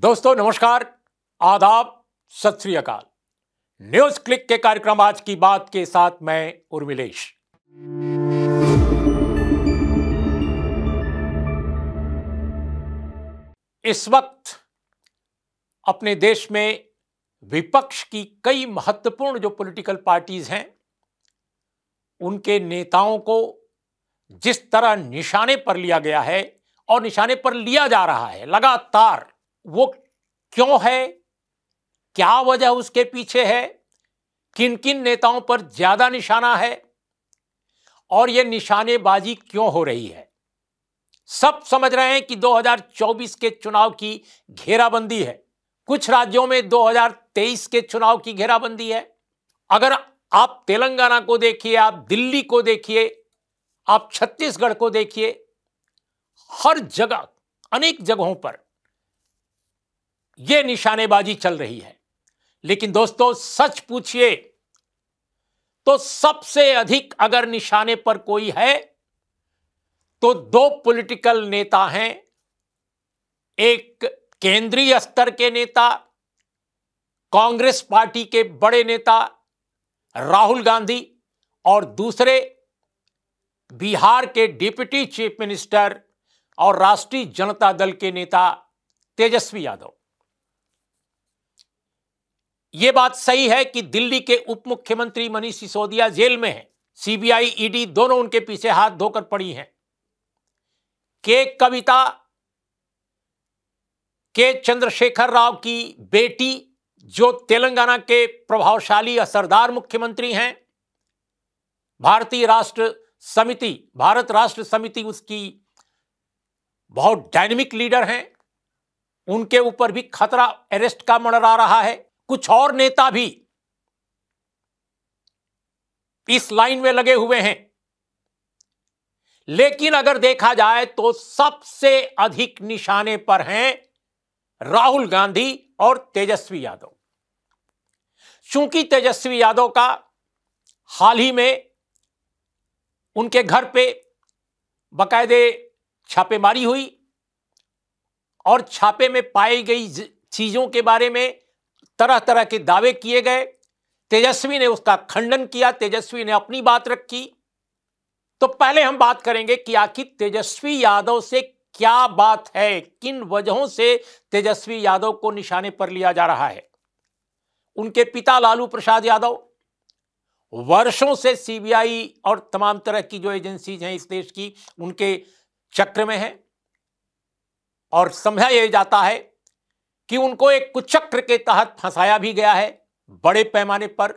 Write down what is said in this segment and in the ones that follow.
दोस्तों नमस्कार आदाब सत श्री अकाल न्यूज क्लिक के कार्यक्रम आज की बात के साथ मैं उर्मिलेश इस वक्त अपने देश में विपक्ष की कई महत्वपूर्ण जो पॉलिटिकल पार्टीज हैं उनके नेताओं को जिस तरह निशाने पर लिया गया है और निशाने पर लिया जा रहा है लगातार वो क्यों है क्या वजह उसके पीछे है किन किन नेताओं पर ज्यादा निशाना है और ये निशानेबाजी क्यों हो रही है सब समझ रहे हैं कि 2024 के चुनाव की घेराबंदी है कुछ राज्यों में 2023 के चुनाव की घेराबंदी है अगर आप तेलंगाना को देखिए आप दिल्ली को देखिए आप छत्तीसगढ़ को देखिए हर जगह अनेक जगहों पर ये निशानेबाजी चल रही है लेकिन दोस्तों सच पूछिए तो सबसे अधिक अगर निशाने पर कोई है तो दो पॉलिटिकल नेता हैं एक केंद्रीय स्तर के नेता कांग्रेस पार्टी के बड़े नेता राहुल गांधी और दूसरे बिहार के डिप्टी चीफ मिनिस्टर और राष्ट्रीय जनता दल के नेता तेजस्वी यादव यह बात सही है कि दिल्ली के उप मुख्यमंत्री मनीष सिसोदिया जेल में हैं सीबीआई ईडी दोनों उनके पीछे हाथ धोकर पड़ी हैं के कविता के चंद्रशेखर राव की बेटी जो तेलंगाना के प्रभावशाली असरदार मुख्यमंत्री हैं भारतीय राष्ट्र समिति भारत राष्ट्र समिति उसकी बहुत डायनेमिक लीडर हैं उनके ऊपर भी खतरा अरेस्ट का मंडरा रहा है कुछ और नेता भी इस लाइन में लगे हुए हैं लेकिन अगर देखा जाए तो सबसे अधिक निशाने पर हैं राहुल गांधी और तेजस्वी यादव चूंकि तेजस्वी यादव का हाल ही में उनके घर पे बकायदे छापेमारी हुई और छापे में पाई गई चीजों के बारे में तरह तरह के दावे किए गए तेजस्वी ने उसका खंडन किया तेजस्वी ने अपनी बात रखी तो पहले हम बात करेंगे कि आखिर तेजस्वी यादव से क्या बात है किन वजहों से तेजस्वी यादव को निशाने पर लिया जा रहा है उनके पिता लालू प्रसाद यादव वर्षों से सीबीआई और तमाम तरह की जो एजेंसीज हैं इस देश की उनके चक्र में हैं और समझा यह जाता है कि उनको एक कुचक्र के तहत फंसाया भी गया है बड़े पैमाने पर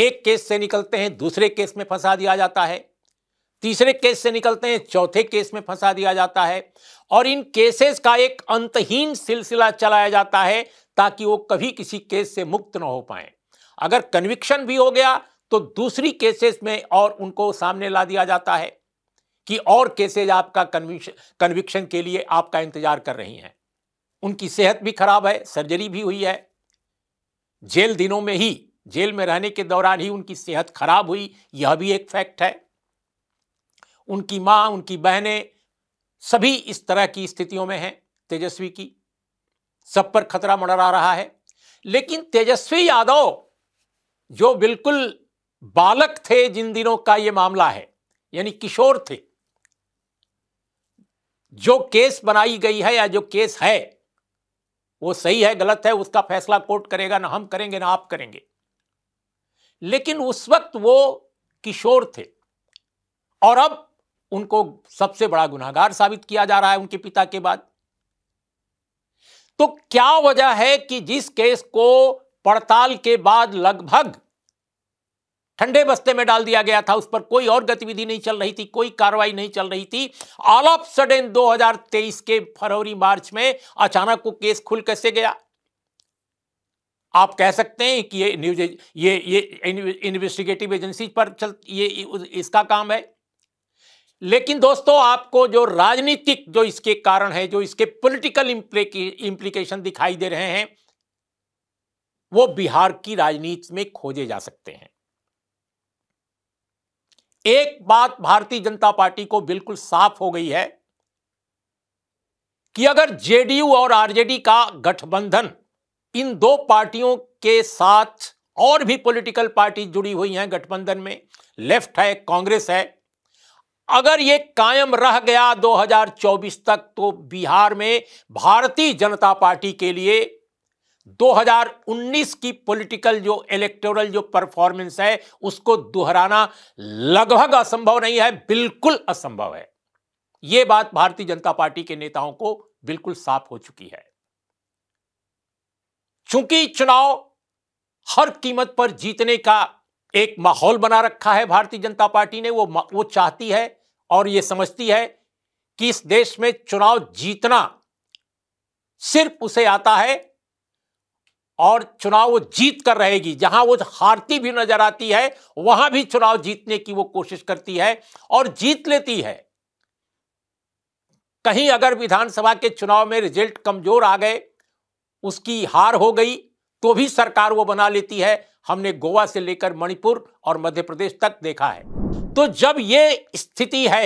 एक केस से निकलते हैं दूसरे केस में फंसा दिया जाता है तीसरे केस से निकलते हैं चौथे केस में फंसा दिया जाता है और इन केसेस का एक अंतहीन सिलसिला चलाया जाता है ताकि वो कभी किसी केस से मुक्त ना हो पाए अगर कन्विक्शन भी हो गया तो दूसरी केसेस में और उनको सामने ला दिया जाता है कि और केसेज आपका कन्विक्शन कन्विक्शन के लिए आपका इंतजार कर रही हैं उनकी सेहत भी खराब है सर्जरी भी हुई है जेल दिनों में ही जेल में रहने के दौरान ही उनकी सेहत खराब हुई यह भी एक फैक्ट है उनकी माँ उनकी बहनें सभी इस तरह की स्थितियों में हैं तेजस्वी की सब पर खतरा मंडरा रहा है लेकिन तेजस्वी यादव जो बिल्कुल बालक थे जिन दिनों का ये मामला है यानी किशोर थे जो केस बनाई गई है या जो केस है वो सही है गलत है उसका फैसला कोर्ट करेगा ना हम करेंगे ना आप करेंगे लेकिन उस वक्त वो किशोर थे और अब उनको सबसे बड़ा गुनाहगार साबित किया जा रहा है उनके पिता के बाद तो क्या वजह है कि जिस केस को पड़ताल के बाद लगभग ठंडे बस्ते में डाल दिया गया था उस पर कोई और गतिविधि नहीं चल रही थी कोई कार्रवाई नहीं चल रही थी ऑल ऑफ सडन 2023 के फरवरी मार्च में अचानक को केस खुल कैसे गया आप कह सकते हैं कि ये न्यूज ये ये इन्वेस्टिगेटिव एजेंसी पर चल ये इसका काम है लेकिन दोस्तों आपको जो राजनीतिक जो इसके कारण है जो इसके पॉलिटिकल इम्प्लीकेशन दिखाई दे रहे हैं वो बिहार की राजनीति में खोजे जा सकते हैं एक बात भारतीय जनता पार्टी को बिल्कुल साफ हो गई है कि अगर जेडीयू और आरजेडी का गठबंधन इन दो पार्टियों के साथ और भी पॉलिटिकल पार्टी जुड़ी हुई हैं गठबंधन में लेफ्ट है कांग्रेस है अगर ये कायम रह गया 2024 तक तो बिहार में भारतीय जनता पार्टी के लिए 2019 की पॉलिटिकल जो इलेक्टोरल जो परफॉर्मेंस है उसको दोहराना लगभग असंभव नहीं है बिल्कुल असंभव है यह बात भारतीय जनता पार्टी के नेताओं को बिल्कुल साफ हो चुकी है चूंकि चुनाव हर कीमत पर जीतने का एक माहौल बना रखा है भारतीय जनता पार्टी ने वो वो चाहती है और ये समझती है कि इस देश में चुनाव जीतना सिर्फ उसे आता है और चुनाव वो जीत कर रहेगी जहां वो हारती भी नजर आती है वहां भी चुनाव जीतने की वो कोशिश करती है और जीत लेती है कहीं अगर विधानसभा के चुनाव में रिजल्ट कमजोर आ गए उसकी हार हो गई तो भी सरकार वो बना लेती है हमने गोवा से लेकर मणिपुर और मध्य प्रदेश तक देखा है तो जब ये स्थिति है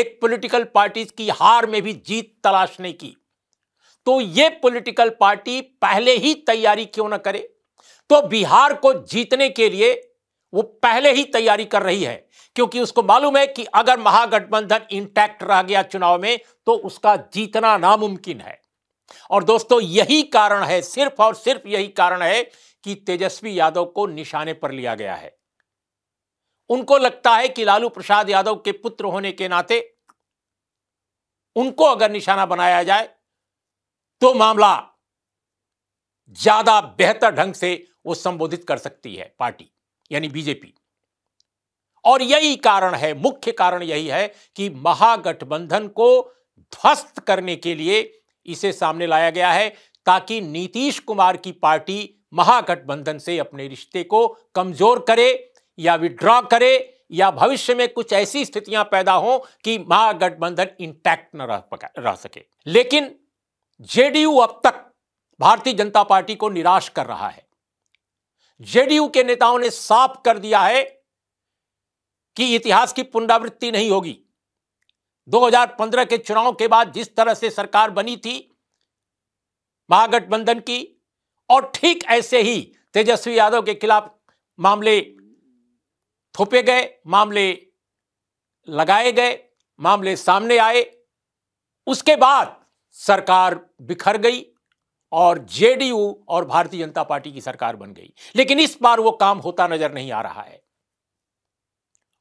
एक पॉलिटिकल पार्टीज की हार में भी जीत तलाशने की तो ये पॉलिटिकल पार्टी पहले ही तैयारी क्यों ना करे तो बिहार को जीतने के लिए वो पहले ही तैयारी कर रही है क्योंकि उसको मालूम है कि अगर महागठबंधन इंटैक्ट रह गया चुनाव में तो उसका जीतना नामुमकिन है और दोस्तों यही कारण है सिर्फ और सिर्फ यही कारण है कि तेजस्वी यादव को निशाने पर लिया गया है उनको लगता है कि लालू प्रसाद यादव के पुत्र होने के नाते उनको अगर निशाना बनाया जाए तो मामला ज्यादा बेहतर ढंग से वो संबोधित कर सकती है पार्टी यानी बीजेपी और यही कारण है मुख्य कारण यही है कि महागठबंधन को ध्वस्त करने के लिए इसे सामने लाया गया है ताकि नीतीश कुमार की पार्टी महागठबंधन से अपने रिश्ते को कमजोर करे या विड्रॉ करे या भविष्य में कुछ ऐसी स्थितियां पैदा हों कि महागठबंधन इंटैक्ट न रह, रह सके लेकिन जेडीयू अब तक भारतीय जनता पार्टी को निराश कर रहा है जेडीयू के नेताओं ने साफ कर दिया है कि इतिहास की पुनरावृत्ति नहीं होगी 2015 के चुनाव के बाद जिस तरह से सरकार बनी थी महागठबंधन की और ठीक ऐसे ही तेजस्वी यादव के खिलाफ मामले थोपे गए मामले लगाए गए मामले सामने आए उसके बाद सरकार बिखर गई और जेडीयू और भारतीय जनता पार्टी की सरकार बन गई लेकिन इस बार वो काम होता नजर नहीं आ रहा है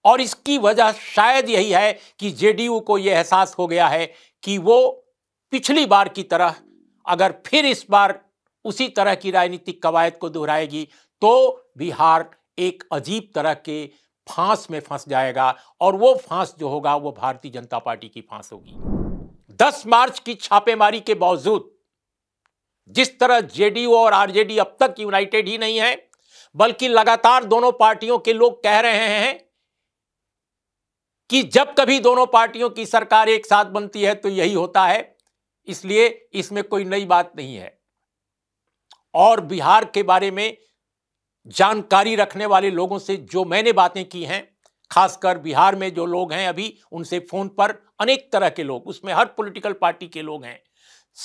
और इसकी वजह शायद यही है कि जेडीयू को यह एहसास हो गया है कि वो पिछली बार की तरह अगर फिर इस बार उसी तरह की राजनीतिक कवायद को दोहराएगी तो बिहार एक अजीब तरह के फांस में फंस जाएगा और वो फांस जो होगा वो भारतीय जनता पार्टी की फांस होगी दस मार्च की छापेमारी के बावजूद जिस तरह जेडीयू और आरजेडी अब तक यूनाइटेड ही नहीं है बल्कि लगातार दोनों पार्टियों के लोग कह रहे हैं कि जब कभी दोनों पार्टियों की सरकार एक साथ बनती है तो यही होता है इसलिए इसमें कोई नई बात नहीं है और बिहार के बारे में जानकारी रखने वाले लोगों से जो मैंने बातें की हैं खासकर बिहार में जो लोग हैं अभी उनसे फोन पर अनेक तरह के लोग उसमें हर पॉलिटिकल पार्टी के लोग हैं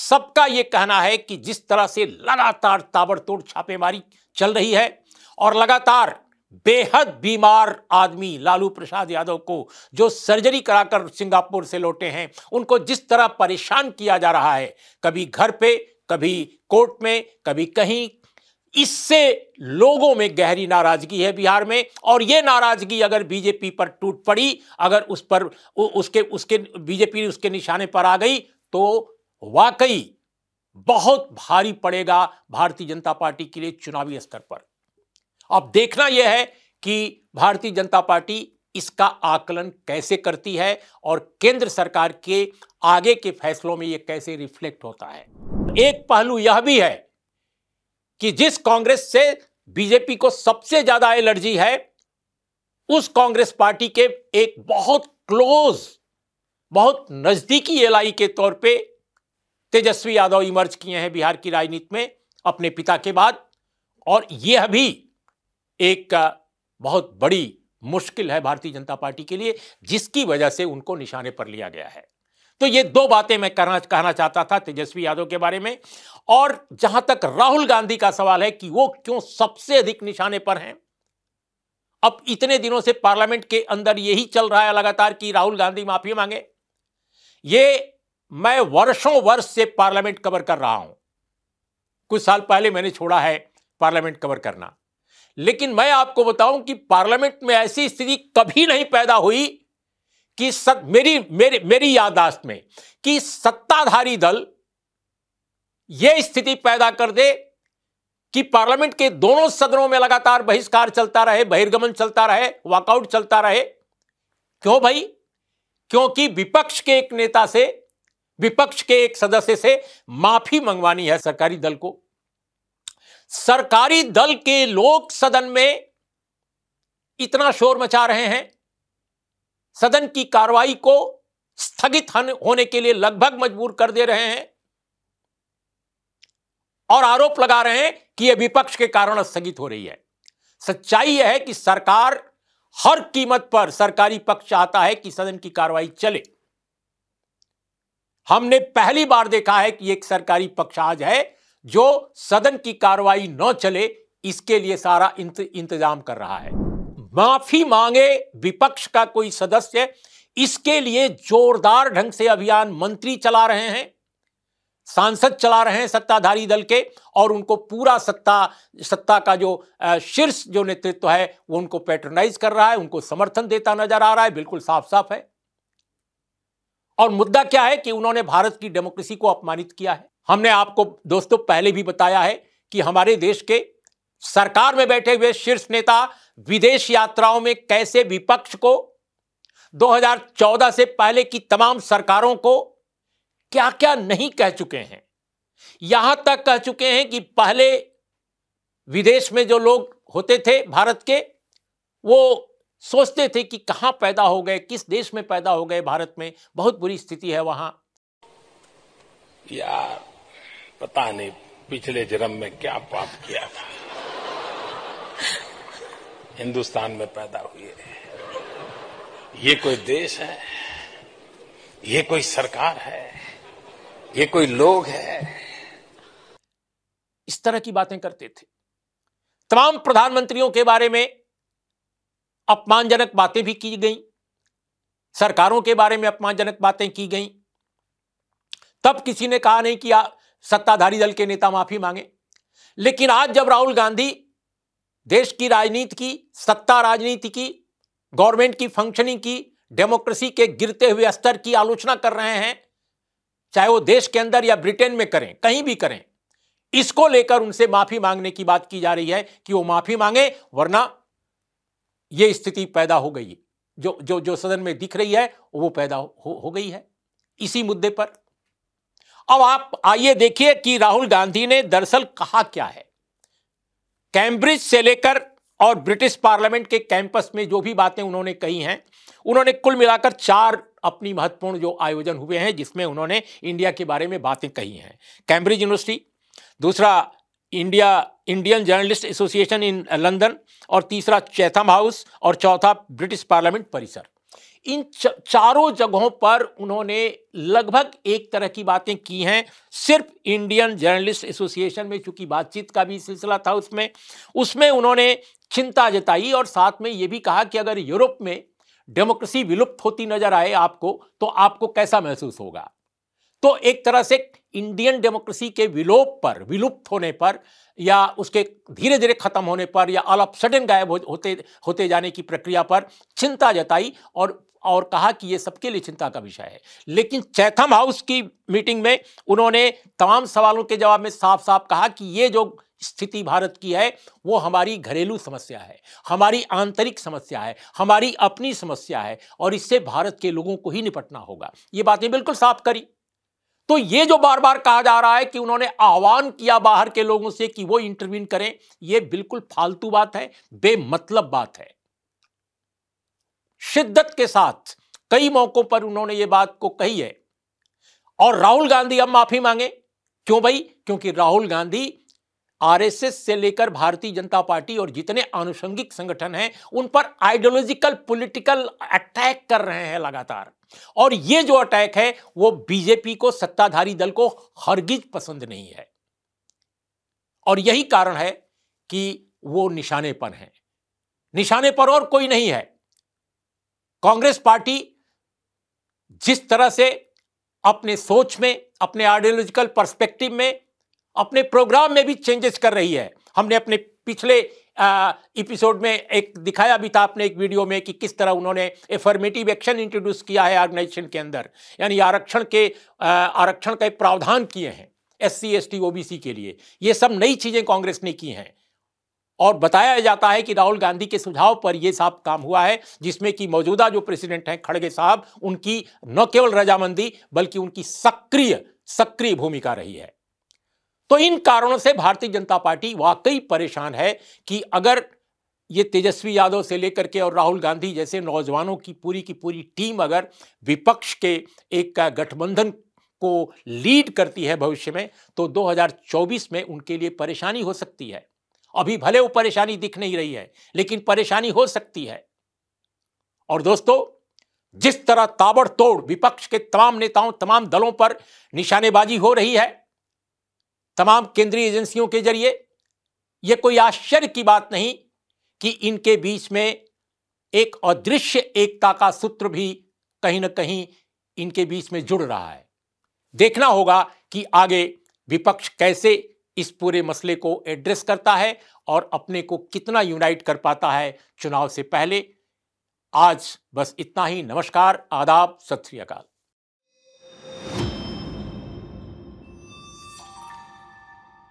सबका ये कहना है कि जिस तरह से लगातार ताबड़तोड़ छापेमारी चल रही है और लगातार बेहद बीमार आदमी लालू प्रसाद यादव को जो सर्जरी कराकर सिंगापुर से लौटे हैं उनको जिस तरह परेशान किया जा रहा है कभी घर पे कभी कोर्ट में कभी कहीं इससे लोगों में गहरी नाराजगी है बिहार में और ये नाराजगी अगर बीजेपी पर टूट पड़ी अगर उस पर उ, उसके उसके बीजेपी उसके निशाने पर आ गई तो वाकई बहुत भारी पड़ेगा भारतीय जनता पार्टी के लिए चुनावी स्तर पर अब देखना यह है कि भारतीय जनता पार्टी इसका आकलन कैसे करती है और केंद्र सरकार के आगे के फैसलों में यह कैसे रिफ्लेक्ट होता है एक पहलू यह भी है कि जिस कांग्रेस से बीजेपी को सबसे ज्यादा एलर्जी है उस कांग्रेस पार्टी के एक बहुत क्लोज बहुत नजदीकी एलाई के तौर पे तेजस्वी यादव इमर्ज किए हैं बिहार की राजनीति में अपने पिता के बाद और यह भी एक बहुत बड़ी मुश्किल है भारतीय जनता पार्टी के लिए जिसकी वजह से उनको निशाने पर लिया गया है तो ये दो बातें मैं करना कहना चाहता था तेजस्वी यादव के बारे में और जहां तक राहुल गांधी का सवाल है कि वो क्यों सबसे अधिक निशाने पर हैं अब इतने दिनों से पार्लियामेंट के अंदर यही चल रहा है लगातार कि राहुल गांधी माफी मांगे ये मैं वर्षों वर्ष से पार्लियामेंट कवर कर रहा हूं कुछ साल पहले मैंने छोड़ा है पार्लियामेंट कवर करना लेकिन मैं आपको बताऊं कि पार्लियामेंट में ऐसी स्थिति कभी नहीं पैदा हुई कि सत, मेरी मेरी मेरी यादाश्त में कि सत्ताधारी दल यह स्थिति पैदा कर दे कि पार्लियामेंट के दोनों सदनों में लगातार बहिष्कार चलता रहे बहिर्गमन चलता रहे वॉकआउट चलता रहे क्यों भाई क्योंकि विपक्ष के एक नेता से विपक्ष के एक सदस्य से माफी मंगवानी है सरकारी दल को सरकारी दल के लोग सदन में इतना शोर मचा रहे हैं सदन की कार्रवाई को स्थगित होने के लिए लगभग मजबूर कर दे रहे हैं और आरोप लगा रहे हैं कि यह विपक्ष के कारण स्थगित हो रही है सच्चाई यह है कि सरकार हर कीमत पर सरकारी पक्ष चाहता है कि सदन की कार्रवाई चले हमने पहली बार देखा है कि एक सरकारी पक्ष आज है जो सदन की कार्रवाई न चले इसके लिए सारा इंत, इंतजाम कर रहा है माफी मांगे विपक्ष का कोई सदस्य इसके लिए जोरदार ढंग से अभियान मंत्री चला रहे हैं सांसद चला रहे हैं सत्ताधारी दल के और उनको पूरा सत्ता सत्ता का जो शीर्ष जो नेतृत्व है वो उनको पैटर्नाइज कर रहा है उनको समर्थन देता नजर आ रहा है बिल्कुल साफ साफ है और मुद्दा क्या है कि उन्होंने भारत की डेमोक्रेसी को अपमानित किया है हमने आपको दोस्तों पहले भी बताया है कि हमारे देश के सरकार में बैठे हुए शीर्ष नेता विदेश यात्राओं में कैसे विपक्ष को 2014 से पहले की तमाम सरकारों को क्या क्या नहीं कह चुके हैं यहां तक कह चुके हैं कि पहले विदेश में जो लोग होते थे भारत के वो सोचते थे कि कहां पैदा हो गए किस देश में पैदा हो गए भारत में बहुत बुरी स्थिति है वहां यार पता नहीं पिछले जन्म में क्या पाप किया था हिंदुस्तान में पैदा हुए ये कोई देश है ये कोई सरकार है ये कोई लोग है इस तरह की बातें करते थे तमाम प्रधानमंत्रियों के बारे में अपमानजनक बातें भी की गई सरकारों के बारे में अपमानजनक बातें की गई तब किसी ने कहा नहीं कि सत्ताधारी दल के नेता माफी मांगे लेकिन आज जब राहुल गांधी देश की राजनीति की सत्ता राजनीति की गवर्नमेंट की फंक्शनिंग की डेमोक्रेसी के गिरते हुए स्तर की आलोचना कर रहे हैं चाहे वो देश के अंदर या ब्रिटेन में करें कहीं भी करें इसको लेकर उनसे माफी मांगने की बात की जा रही है कि वो माफी मांगे वरना ये स्थिति पैदा हो गई जो जो जो सदन में दिख रही है वो पैदा हो, हो गई है इसी मुद्दे पर अब आप आइए देखिए कि राहुल गांधी ने दरअसल कहा क्या है कैम्ब्रिज से लेकर और ब्रिटिश पार्लियामेंट के कैंपस में जो भी बातें उन्होंने कही हैं उन्होंने कुल मिलाकर चार अपनी महत्वपूर्ण जो आयोजन हुए हैं जिसमें उन्होंने इंडिया के बारे में बातें कही हैं कैम्ब्रिज यूनिवर्सिटी दूसरा India Indian journalist association in London और तीसरा चैथम हाउस और चौथा ब्रिटिश पार्लियामेंट परिसर इन चारों जगहों पर उन्होंने लगभग एक तरह की बातें की हैं सिर्फ इंडियन जर्नलिस्ट एसोसिएशन में चूंकि बातचीत का भी सिलसिला था उसमें उसमें उन्होंने चिंता जताई और साथ में ये भी कहा कि अगर यूरोप में डेमोक्रेसी विलुप्त होती नजर आए आपको तो आपको कैसा महसूस होगा तो एक तरह से इंडियन डेमोक्रेसी के विलोप पर विलुप्त होने पर या उसके धीरे धीरे खत्म होने पर या ऑल ऑफ सडन गायब होते होते जाने की प्रक्रिया पर चिंता जताई और और कहा कि ये सबके लिए चिंता का विषय है लेकिन चैथम हाउस की मीटिंग में उन्होंने तमाम सवालों के जवाब में साफ साफ कहा कि ये जो स्थिति भारत की है वो हमारी घरेलू समस्या है हमारी आंतरिक समस्या है हमारी अपनी समस्या है और इससे भारत के लोगों को ही निपटना होगा ये बातें बिल्कुल साफ करी तो ये जो बार बार कहा जा रहा है कि उन्होंने आह्वान किया बाहर के लोगों से कि वो इंटरवीन करें ये बिल्कुल फालतू बात है बेमतलब बात है शिद्दत के साथ कई मौकों पर उन्होंने ये बात को कही है और राहुल गांधी अब माफी मांगे क्यों भाई क्योंकि राहुल गांधी आरएसएस से लेकर भारतीय जनता पार्टी और जितने आनुषंगिक संगठन हैं उन पर आइडियोलॉजिकल पॉलिटिकल अटैक कर रहे हैं लगातार और ये जो अटैक है वो बीजेपी को सत्ताधारी दल को हरगिज पसंद नहीं है और यही कारण है कि वो निशाने पर है निशाने पर और कोई नहीं है कांग्रेस पार्टी जिस तरह से अपने सोच में अपने आइडियोलॉजिकल पर्सपेक्टिव में अपने प्रोग्राम में भी चेंजेस कर रही है हमने अपने पिछले एपिसोड में एक दिखाया भी था आपने एक वीडियो में कि किस तरह उन्होंने एफर्मेटिव एक्शन इंट्रोड्यूस किया है ऑर्गेनाइजेशन के अंदर यानी आरक्षण के आरक्षण का एक प्रावधान किए हैं S C S T O B C के लिए ये सब नई चीज़ें कांग्रेस ने की हैं और बताया जाता है कि राहुल गांधी के सुझाव पर यह साफ काम हुआ है जिसमें कि मौजूदा जो प्रेसिडेंट हैं खड़गे साहब उनकी न केवल रजामंदी बल्कि उनकी सक्रिय सक्रिय भूमिका रही है तो इन कारणों से भारतीय जनता पार्टी वाकई परेशान है कि अगर ये तेजस्वी यादव से लेकर के और राहुल गांधी जैसे नौजवानों की पूरी की पूरी टीम अगर विपक्ष के एक गठबंधन को लीड करती है भविष्य में तो 2024 में उनके लिए परेशानी हो सकती है अभी भले वो परेशानी दिख नहीं रही है लेकिन परेशानी हो सकती है और दोस्तों जिस तरह ताबड़तोड़ विपक्ष के तमाम नेताओं तमाम दलों पर निशानेबाजी हो रही है तमाम केंद्रीय एजेंसियों के जरिए यह कोई आश्चर्य की बात नहीं कि इनके बीच में एक अदृश्य एकता का सूत्र भी कहीं ना कहीं इनके बीच में जुड़ रहा है देखना होगा कि आगे विपक्ष कैसे इस पूरे मसले को एड्रेस करता है और अपने को कितना यूनाइट कर पाता है चुनाव से पहले आज बस इतना ही नमस्कार आदाब सत श्री अकाल